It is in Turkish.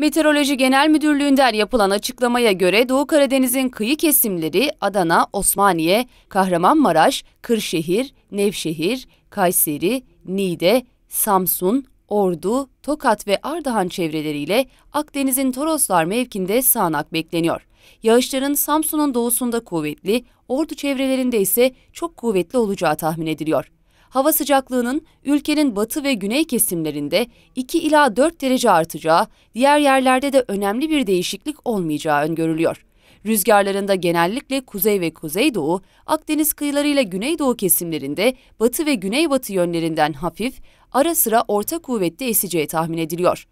Meteoroloji Genel Müdürlüğü'nden yapılan açıklamaya göre Doğu Karadeniz'in kıyı kesimleri Adana, Osmaniye, Kahramanmaraş, Kırşehir, Nevşehir, Kayseri, Niğde, Samsun, Ordu, Tokat ve Ardahan çevreleriyle Akdeniz'in Toroslar mevkinde sağanak bekleniyor. Yağışların Samsun'un doğusunda kuvvetli, Ordu çevrelerinde ise çok kuvvetli olacağı tahmin ediliyor hava sıcaklığının ülkenin batı ve güney kesimlerinde 2 ila 4 derece artacağı, diğer yerlerde de önemli bir değişiklik olmayacağı öngörülüyor. Rüzgarlarında genellikle kuzey ve kuzeydoğu, Akdeniz kıyılarıyla güneydoğu kesimlerinde batı ve güneybatı yönlerinden hafif, ara sıra orta kuvvette eseceği tahmin ediliyor.